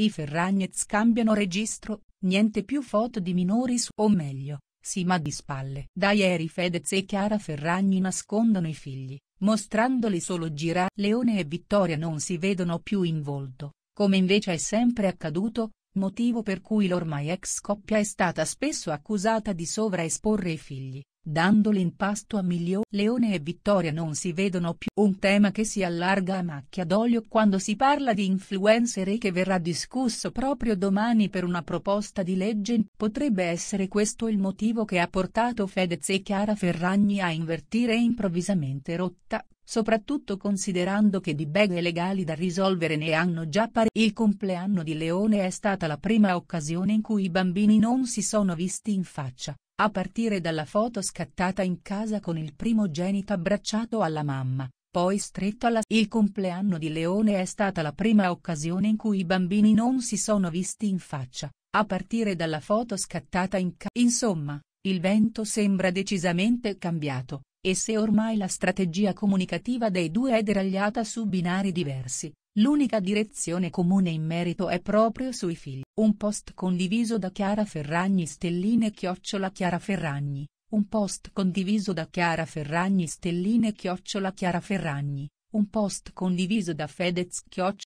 I Ferragnez cambiano registro, niente più foto di minori su o meglio, ma di spalle. Da ieri Fedez e Chiara Ferragni nascondono i figli, mostrandoli solo gira. Leone e Vittoria non si vedono più in volto, come invece è sempre accaduto, motivo per cui l'ormai ex coppia è stata spesso accusata di sovraesporre i figli dando l'impasto a Miglio. Leone e Vittoria non si vedono più un tema che si allarga a macchia d'olio quando si parla di influencer e che verrà discusso proprio domani per una proposta di legge. Potrebbe essere questo il motivo che ha portato Fedez e Chiara Ferragni a invertire improvvisamente rotta, soprattutto considerando che di beghe legali da risolvere ne hanno già pari. Il compleanno di Leone è stata la prima occasione in cui i bambini non si sono visti in faccia a partire dalla foto scattata in casa con il primo genito abbracciato alla mamma, poi stretto alla... Il compleanno di Leone è stata la prima occasione in cui i bambini non si sono visti in faccia, a partire dalla foto scattata in casa. Insomma, il vento sembra decisamente cambiato, e se ormai la strategia comunicativa dei due è deragliata su binari diversi, l'unica direzione comune in merito è proprio sui figli. Un post condiviso da Chiara Ferragni Stelline Chiocciola Chiara Ferragni, un post condiviso da Chiara Ferragni Stelline Chiocciola Chiara Ferragni, un post condiviso da Fedez Chiocciola.